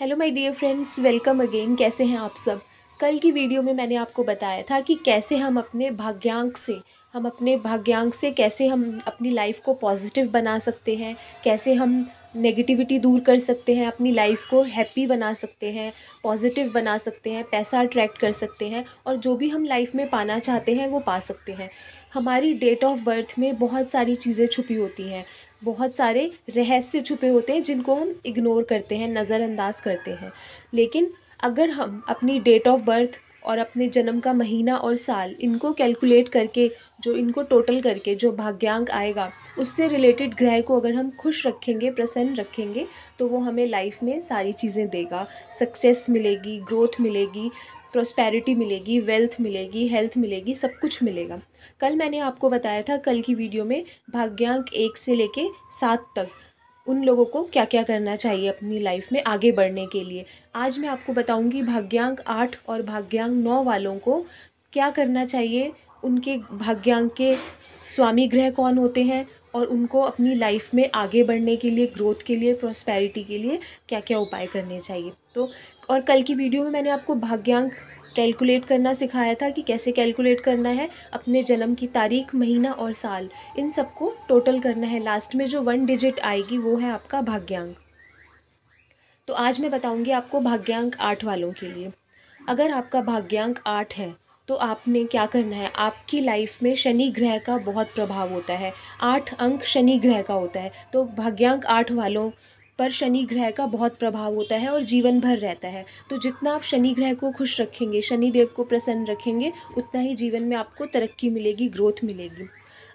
hello my dear friends welcome again कैसे हैं आप सब कल की वीडियो में मैंने आपको बताया था कि कैसे हम अपने भाग्यांक से हम अपने भाग्यांक से कैसे हम अपनी लाइफ़ को पॉजिटिव बना सकते हैं कैसे हम नेगेटिविटी दूर कर सकते हैं अपनी लाइफ को हैप्पी बना सकते हैं पॉजिटिव बना सकते हैं पैसा अट्रैक्ट कर सकते हैं और जो भी हम लाइफ में पाना चाहते हैं वो पा सकते हैं हमारी डेट ऑफ बर्थ में बहुत सारी चीज़ें छुपी होती हैं बहुत सारे रहस्य छुपे होते हैं जिनको हम इग्नोर करते हैं नज़रअंदाज करते हैं लेकिन अगर हम अपनी डेट ऑफ बर्थ और अपने जन्म का महीना और साल इनको कैलकुलेट करके जो इनको टोटल करके जो भाग्यांक आएगा उससे रिलेटेड ग्रह को अगर हम खुश रखेंगे प्रसन्न रखेंगे तो वो हमें लाइफ में सारी चीज़ें देगा सक्सेस मिलेगी ग्रोथ मिलेगी प्रोस्पैरिटी मिलेगी वेल्थ मिलेगी हेल्थ मिलेगी सब कुछ मिलेगा कल मैंने आपको बताया था कल की वीडियो में भाग्यांक एक से लेके सात तक उन लोगों को क्या क्या करना चाहिए अपनी लाइफ में आगे बढ़ने के लिए आज मैं आपको बताऊंगी भाग्यांक आठ और भाग्यांक नौ वालों को क्या करना चाहिए उनके भाग्यांक के स्वामी ग्रह कौन होते हैं और उनको अपनी लाइफ में आगे बढ़ने के लिए ग्रोथ के लिए प्रॉस्पेरिटी के लिए क्या क्या उपाय करने चाहिए तो और कल की वीडियो में मैंने आपको भाग्यांक कैलकुलेट करना सिखाया था कि कैसे कैलकुलेट करना है अपने जन्म की तारीख महीना और साल इन सबको टोटल करना है लास्ट में जो वन डिजिट आएगी वो है आपका भाग्यांक तो आज मैं बताऊंगी आपको भाग्यांक आठ वालों के लिए अगर आपका भाग्यांक आठ है तो आपने क्या करना है आपकी लाइफ में शनि ग्रह का बहुत प्रभाव होता है आठ अंक शनि ग्रह का होता है तो भाग्यांक आठ वालों पर शनि ग्रह का बहुत प्रभाव होता है और जीवन भर रहता है तो जितना आप शनि ग्रह को खुश रखेंगे शनि देव को प्रसन्न रखेंगे उतना ही जीवन में आपको तरक्की मिलेगी ग्रोथ मिलेगी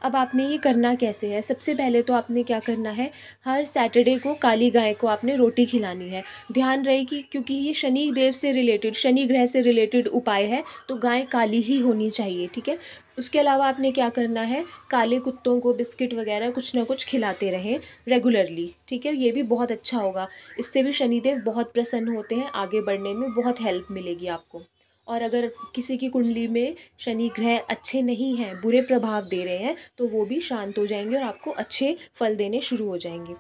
अब आपने ये करना कैसे है सबसे पहले तो आपने क्या करना है हर सैटरडे को काली गाय को आपने रोटी खिलानी है ध्यान रहे कि क्योंकि ये शनि देव से रिलेटेड शनि ग्रह से रिलेटेड उपाय है तो गाय काली ही होनी चाहिए ठीक है उसके अलावा आपने क्या करना है काले कुत्तों को बिस्किट वगैरह कुछ ना कुछ खिलाते रहें रेगुलरली ठीक है ये भी बहुत अच्छा होगा इससे भी शनिदेव बहुत प्रसन्न होते हैं आगे बढ़ने में बहुत हेल्प मिलेगी आपको और अगर किसी की कुंडली में शनि ग्रह अच्छे नहीं हैं बुरे प्रभाव दे रहे हैं तो वो भी शांत हो जाएंगे और आपको अच्छे फल देने शुरू हो जाएंगे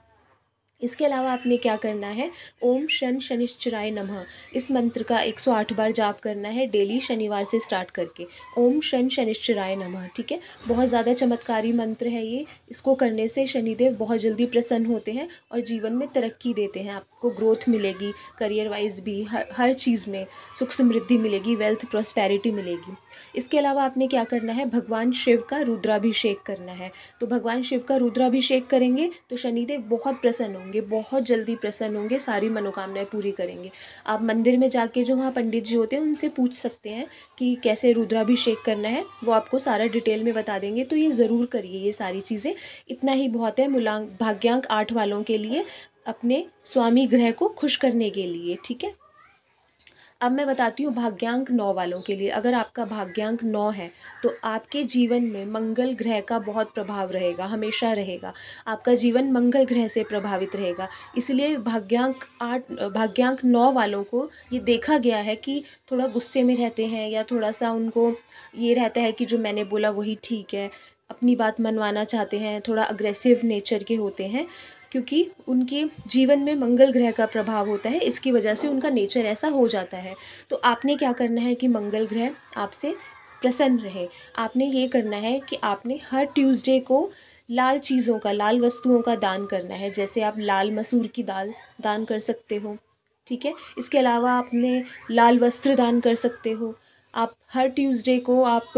इसके अलावा आपने क्या करना है ओम शन शनिश्चराय नमः इस मंत्र का 108 बार जाप करना है डेली शनिवार से स्टार्ट करके ओम शन शनिश्चराय नमः ठीक है बहुत ज़्यादा चमत्कारी मंत्र है ये इसको करने से शनिदेव बहुत जल्दी प्रसन्न होते हैं और जीवन में तरक्की देते हैं आपको ग्रोथ मिलेगी करियर वाइज भी हर हर चीज़ में सुख समृद्धि मिलेगी वेल्थ प्रॉस्पैरिटी मिलेगी इसके अलावा आपने क्या करना है भगवान शिव का रुद्राभिषेक करना है तो भगवान शिव का रुद्राभिषेक करेंगे तो शनिदेव बहुत प्रसन्न होंगे बहुत जल्दी प्रसन्न होंगे सारी मनोकामनाएं पूरी करेंगे आप मंदिर में जाके जो वहाँ पंडित जी होते हैं उनसे पूछ सकते हैं कि कैसे रुद्राभिषेक करना है वो आपको सारा डिटेल में बता देंगे तो ये ज़रूर करिए ये सारी चीज़ें इतना ही बहुत है मूलांक भाग्यांक आठ वालों के लिए अपने स्वामी ग्रह को खुश करने के लिए ठीक है अब मैं बताती हूँ भाग्यांक नौ वालों के लिए अगर आपका भाग्यांक नौ है तो आपके जीवन में मंगल ग्रह का बहुत प्रभाव रहेगा हमेशा रहेगा आपका जीवन मंगल ग्रह से प्रभावित रहेगा इसलिए भाग्यांक आठ भाग्यांक नौ वालों को ये देखा गया है कि थोड़ा गुस्से में रहते हैं या थोड़ा सा उनको ये रहता है कि जो मैंने बोला वही ठीक है अपनी बात मनवाना चाहते हैं थोड़ा अग्रेसिव नेचर के होते हैं क्योंकि उनके जीवन में मंगल ग्रह का प्रभाव होता है इसकी वजह से उनका नेचर ऐसा हो जाता है तो आपने क्या करना है कि मंगल ग्रह आपसे प्रसन्न रहे आपने ये करना है कि आपने हर ट्यूसडे को लाल चीज़ों का लाल वस्तुओं का दान करना है जैसे आप लाल मसूर की दाल दान कर सकते हो ठीक है इसके अलावा आपने लाल वस्त्र दान कर सकते हो आप हर ट्यूसडे को आप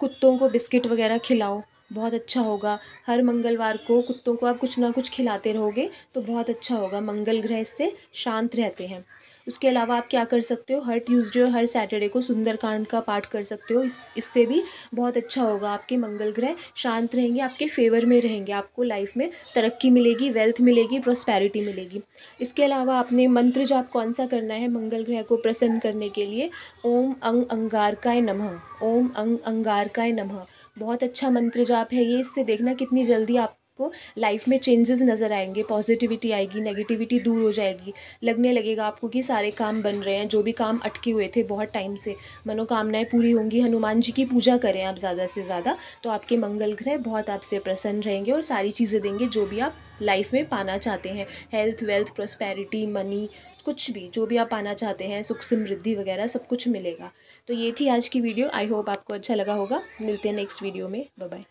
कुत्तों को बिस्किट वगैरह खिलाओ बहुत अच्छा होगा हर मंगलवार को कुत्तों को आप कुछ ना कुछ खिलाते रहोगे तो बहुत अच्छा होगा मंगल ग्रह इससे शांत रहते हैं उसके अलावा आप क्या कर सकते हो हर ट्यूसडे और हर सैटरडे को सुंदरकांड का पाठ कर सकते हो इस इससे भी बहुत अच्छा होगा आपके मंगल ग्रह शांत रहेंगे आपके फेवर में रहेंगे आपको लाइफ में तरक्की मिलेगी वेल्थ मिलेगी प्रोस्पैरिटी मिलेगी इसके अलावा आपने मंत्र जो आप कौन सा करना है मंगल ग्रह को प्रसन्न करने के लिए ओम अंग अंगारकाय नमः ओम अंग अंगारकाय नमः बहुत अच्छा मंत्र जाप है ये इससे देखना कितनी जल्दी आप आपको लाइफ में चेंजेस नज़र आएंगे पॉजिटिविटी आएगी नेगेटिविटी दूर हो जाएगी लगने लगेगा आपको कि सारे काम बन रहे हैं जो भी काम अटके हुए थे बहुत टाइम से मनोकामनाएं पूरी होंगी हनुमान जी की पूजा करें आप ज़्यादा से ज़्यादा तो आपके मंगल ग्रह बहुत आपसे प्रसन्न रहेंगे और सारी चीज़ें देंगे जो भी आप लाइफ में पाना चाहते हैं हेल्थ वेल्थ प्रोस्पैरिटी मनी कुछ भी जो भी आप पाना चाहते हैं सुख समृद्धि वगैरह सब कुछ मिलेगा तो ये थी आज की वीडियो आई होप आपको अच्छा लगा होगा मिलते हैं नेक्स्ट वीडियो में बाय